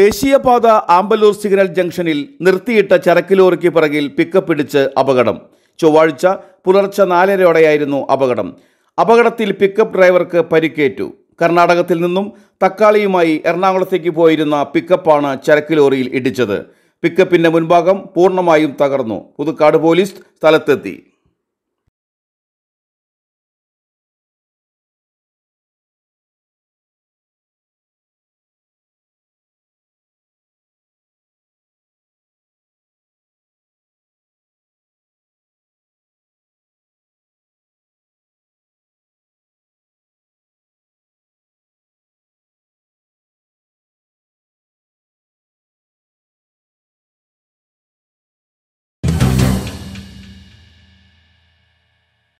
ദേശീയപാത ആമ്പലൂർ സിഗ്നൽ ജംഗ്ഷനിൽ നിർത്തിയിട്ട ചരക്കിലോറിക്ക് പിറകിൽ പിക്കപ്പ് ഇടിച്ച് അപകടം ചൊവ്വാഴ്ച പുലർച്ചെ നാലരയോടെയായിരുന്നു അപകടം അപകടത്തിൽ പിക്കപ്പ് ഡ്രൈവർക്ക് പരിക്കേറ്റു കർണാടകത്തിൽ നിന്നും തക്കാളിയുമായി എറണാകുളത്തേക്ക് പോയിരുന്ന പിക്കപ്പാണ് ചരക്കിലോറിയിൽ ഇടിച്ചത് പിക്കപ്പിന്റെ മുൻഭാഗം പൂർണ്ണമായും തകർന്നു പുതുക്കാട് പോലീസ് സ്ഥലത്തെത്തി